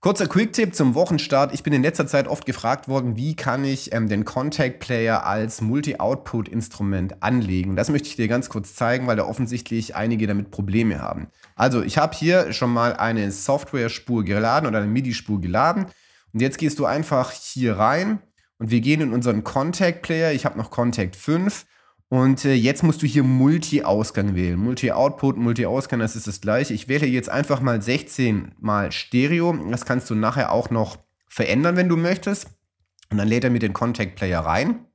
Kurzer Quick-Tipp zum Wochenstart. Ich bin in letzter Zeit oft gefragt worden, wie kann ich ähm, den Contact Player als Multi-Output-Instrument anlegen. das möchte ich dir ganz kurz zeigen, weil da offensichtlich einige damit Probleme haben. Also ich habe hier schon mal eine Software-Spur geladen oder eine MIDI-Spur geladen. Und jetzt gehst du einfach hier rein und wir gehen in unseren Contact Player. Ich habe noch Contact 5 und äh, jetzt musst du hier Multi-Ausgang wählen. Multi-Output, Multi-Ausgang, das ist das gleiche. Ich wähle jetzt einfach mal 16 mal Stereo. Das kannst du nachher auch noch verändern, wenn du möchtest. Und dann lädt er mir den Contact Player rein.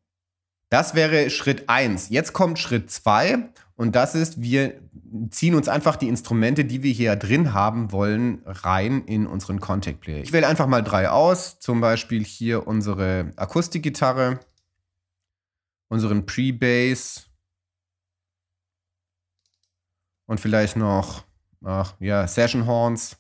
Das wäre Schritt 1. Jetzt kommt Schritt 2 und das ist, wir ziehen uns einfach die Instrumente, die wir hier drin haben wollen, rein in unseren Contact Player. Ich wähle einfach mal drei aus, zum Beispiel hier unsere Akustikgitarre unseren Pre-Base und vielleicht noch, ach ja, Session Horns.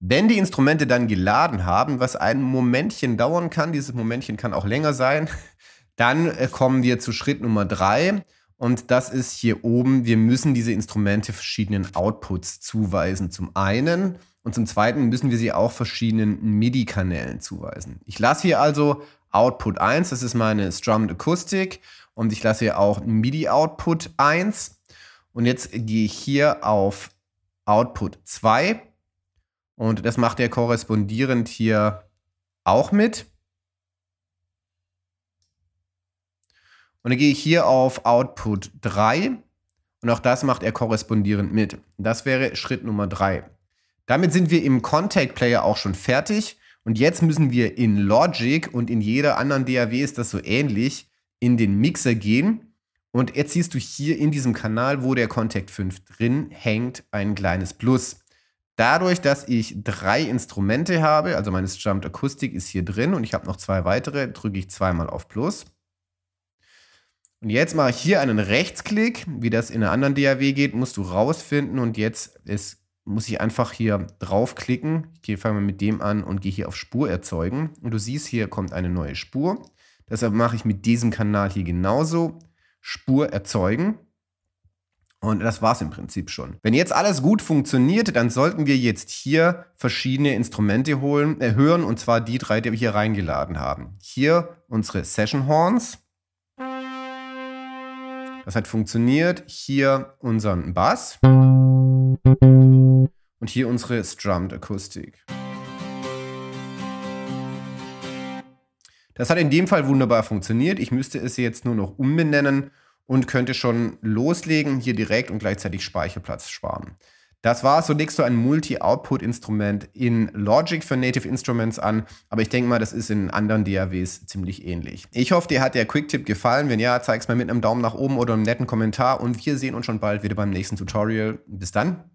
Wenn die Instrumente dann geladen haben, was ein Momentchen dauern kann, dieses Momentchen kann auch länger sein, dann äh, kommen wir zu Schritt Nummer drei und das ist hier oben, wir müssen diese Instrumente verschiedenen Outputs zuweisen. Zum einen und zum Zweiten müssen wir sie auch verschiedenen MIDI-Kanälen zuweisen. Ich lasse hier also Output 1, das ist meine Strummed Akustik. Und ich lasse hier auch MIDI-Output 1. Und jetzt gehe ich hier auf Output 2. Und das macht er korrespondierend hier auch mit. Und dann gehe ich hier auf Output 3 und auch das macht er korrespondierend mit. Das wäre Schritt Nummer 3. Damit sind wir im Contact Player auch schon fertig. Und jetzt müssen wir in Logic und in jeder anderen DAW ist das so ähnlich, in den Mixer gehen. Und jetzt siehst du hier in diesem Kanal, wo der Contact 5 drin hängt, ein kleines Plus. Dadurch, dass ich drei Instrumente habe, also meine Jumped Akustik ist hier drin und ich habe noch zwei weitere, drücke ich zweimal auf Plus. Und jetzt mache ich hier einen Rechtsklick. Wie das in einer anderen DAW geht, musst du rausfinden und jetzt ist muss ich einfach hier draufklicken. Ich fange mal mit dem an und gehe hier auf Spur erzeugen. Und du siehst, hier kommt eine neue Spur. Deshalb mache ich mit diesem Kanal hier genauso Spur erzeugen. Und das war es im Prinzip schon. Wenn jetzt alles gut funktioniert, dann sollten wir jetzt hier verschiedene Instrumente holen, äh, hören, und zwar die drei, die wir hier reingeladen haben. Hier unsere Session Horns. Das hat funktioniert. Hier unseren Bass. Und hier unsere Strummed Akustik. Das hat in dem Fall wunderbar funktioniert. Ich müsste es jetzt nur noch umbenennen und könnte schon loslegen, hier direkt und gleichzeitig Speicherplatz sparen. Das war zunächst so ein Multi-Output-Instrument in Logic für Native Instruments an, aber ich denke mal, das ist in anderen DAWs ziemlich ähnlich. Ich hoffe, dir hat der Quick-Tipp gefallen. Wenn ja, zeig es mir mit einem Daumen nach oben oder einem netten Kommentar und wir sehen uns schon bald wieder beim nächsten Tutorial. Bis dann.